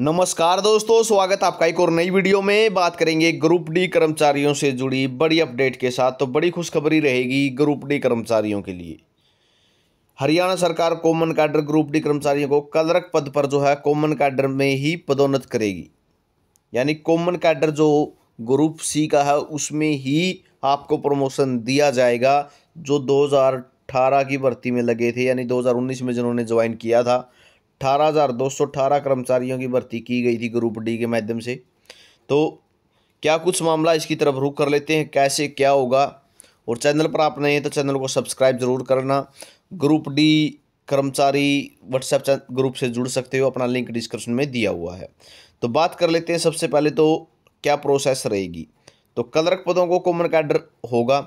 नमस्कार दोस्तों स्वागत आपका एक और नई वीडियो में बात करेंगे ग्रुप डी कर्मचारियों से जुड़ी बड़ी अपडेट के साथ तो बड़ी खुशखबरी रहेगी ग्रुप डी कर्मचारियों के लिए हरियाणा सरकार कॉमन कैडर ग्रुप डी कर्मचारियों को कलरक पद पर जो है कॉमन कैडर में ही पदोन्नत करेगी यानी कॉमन कैडर जो ग्रुप सी का है उसमें ही आपको प्रमोशन दिया जाएगा जो दो की भर्ती में लगे थे यानी दो में जिन्होंने ज्वाइन किया था अठारह कर्मचारियों की भर्ती की गई थी ग्रुप डी के माध्यम से तो क्या कुछ मामला इसकी तरफ रुख कर लेते हैं कैसे क्या होगा और चैनल पर आप नए हैं तो चैनल को सब्सक्राइब ज़रूर करना ग्रुप डी कर्मचारी व्हाट्सएप ग्रुप से जुड़ सकते हो अपना लिंक डिस्क्रिप्शन में दिया हुआ है तो बात कर लेते हैं सबसे पहले तो क्या प्रोसेस रहेगी तो कलरक पदों को कॉमन कैडर होगा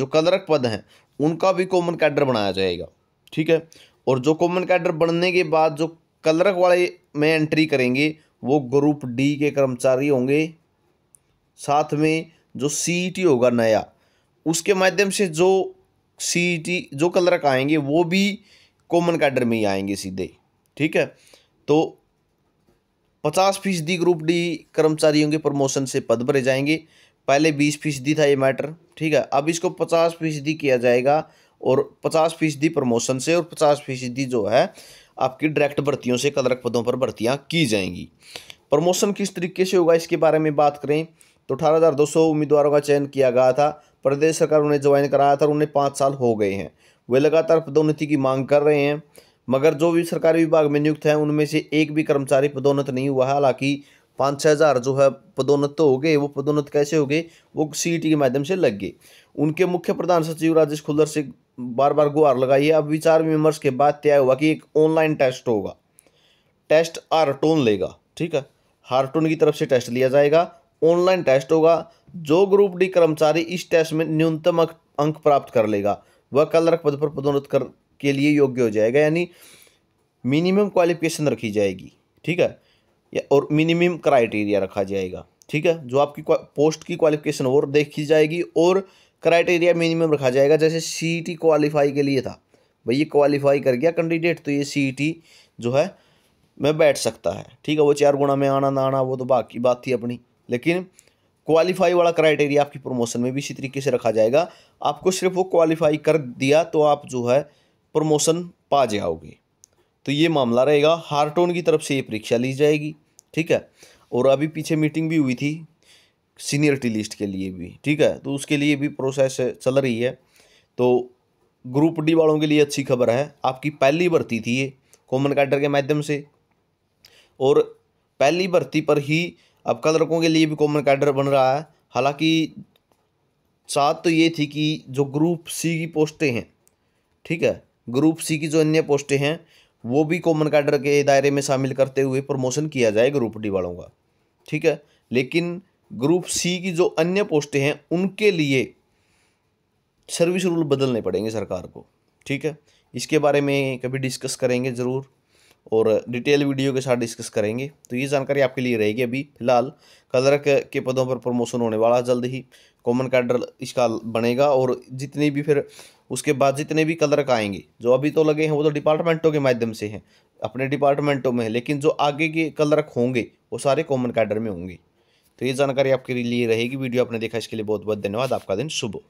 जो कलरक पद हैं उनका भी कॉमन कैडर बनाया जाएगा ठीक है और जो कॉमन कैडर बनने के बाद जो कलरक वाले में एंट्री करेंगे वो ग्रुप डी के कर्मचारी होंगे साथ में जो सी e होगा नया उसके माध्यम से जो सी e जो कलरक आएंगे वो भी कॉमन कैडर में ही आएंगे सीधे ठीक है तो पचास फीसदी ग्रुप डी कर्मचारी होंगे प्रमोशन से पद भरे जाएंगे पहले बीस फीसदी था ये मैटर ठीक है अब इसको पचास फीसदी किया जाएगा और पचास फीसदी प्रमोशन से और पचास फीसदी जो है आपकी डायरेक्ट भर्तियों से कदरक पदों पर भर्तियाँ की जाएंगी प्रमोशन किस तरीके से होगा इसके बारे में बात करें तो अठारह हज़ार दो सौ उम्मीदवारों का चयन किया गया था प्रदेश सरकार उन्हें ज्वाइन कराया था उन्हें पाँच साल हो गए हैं वे लगातार पदोन्नति की मांग कर रहे हैं मगर जो भी सरकारी विभाग में नियुक्त हैं उनमें से एक भी कर्मचारी पदोन्नत नहीं हुआ है हालांकि पाँच छः हज़ार जो है पदोन्नत तो हो गए वो पदोन्नत कैसे हो गए वो सी के माध्यम से लग गए उनके मुख्य प्रधान सचिव राजेश खुल्दर सिंह बार बार गुहार लगाई है अब विचार विमर्श के बाद तय हुआ कि एक ऑनलाइन टेस्ट होगा टेस्ट आरटोन लेगा ठीक है हार्टोन की तरफ से टेस्ट लिया जाएगा ऑनलाइन टेस्ट होगा जो ग्रुप डी कर्मचारी इस टेस्ट में न्यूनतम अंक प्राप्त कर लेगा वह कलरक पद पर पदोन्नत कर के लिए योग्य हो जाएगा यानी मिनिमम क्वालिफिकेशन रखी जाएगी ठीक है या और मिनिमम क्राइटेरिया रखा जाएगा ठीक है जो आपकी पोस्ट की क्वालिफिकेशन और देखी जाएगी और क्राइटेरिया मिनिमम रखा जाएगा जैसे सी टी क्वालिफाई के लिए था भाई ये क्वालिफाई कर गया कैंडिडेट तो ये सी टी जो है में बैठ सकता है ठीक है वो चार गुणा में आना ना आना वो तो बाकी बात थी अपनी लेकिन क्वालिफाई वाला क्राइटेरिया आपकी प्रमोशन में भी इसी तरीके से रखा जाएगा आपको सिर्फ वो क्वालिफाई कर दिया तो आप जो है प्रमोशन पा जाओगे तो ये मामला रहेगा हार्टोन की तरफ से ये परीक्षा ली जाएगी ठीक है और अभी पीछे मीटिंग भी हुई थी सीनियरिटी लिस्ट के लिए भी ठीक है तो उसके लिए भी प्रोसेस चल रही है तो ग्रुप डी वालों के लिए अच्छी खबर है आपकी पहली भर्ती थी ये कॉमन कैडर के माध्यम से और पहली भर्ती पर ही आपका लड़कों के लिए भी कॉमन कैडर बन रहा है हालांकि साथ तो ये थी कि जो ग्रुप सी की पोस्टें हैं ठीक है ग्रुप सी की जो अन्य पोस्टें हैं वो भी कॉमन कैडर के दायरे में शामिल करते हुए प्रमोशन किया जाए ग्रुप डी वालों का ठीक है लेकिन ग्रुप सी की जो अन्य पोस्टें हैं उनके लिए सर्विस रूल बदलने पड़ेंगे सरकार को ठीक है इसके बारे में कभी डिस्कस करेंगे ज़रूर और डिटेल वीडियो के साथ डिस्कस करेंगे तो ये जानकारी आपके लिए रहेगी अभी फिलहाल कलरक के पदों पर प्रमोशन होने वाला जल्द ही कॉमन कैडर इसका बनेगा और जितने भी फिर उसके बाद जितने भी कलरक आएंगे जो अभी तो लगे हैं वो तो डिपार्टमेंटों के माध्यम से हैं अपने डिपार्टमेंटों में लेकिन जो आगे के कलरक होंगे वो सारे कॉमन कैडर में होंगे तो ये जानकारी आपके लिए रहेगी वीडियो आपने देखा इसके लिए बहुत बहुत धन्यवाद आपका दिन शुभ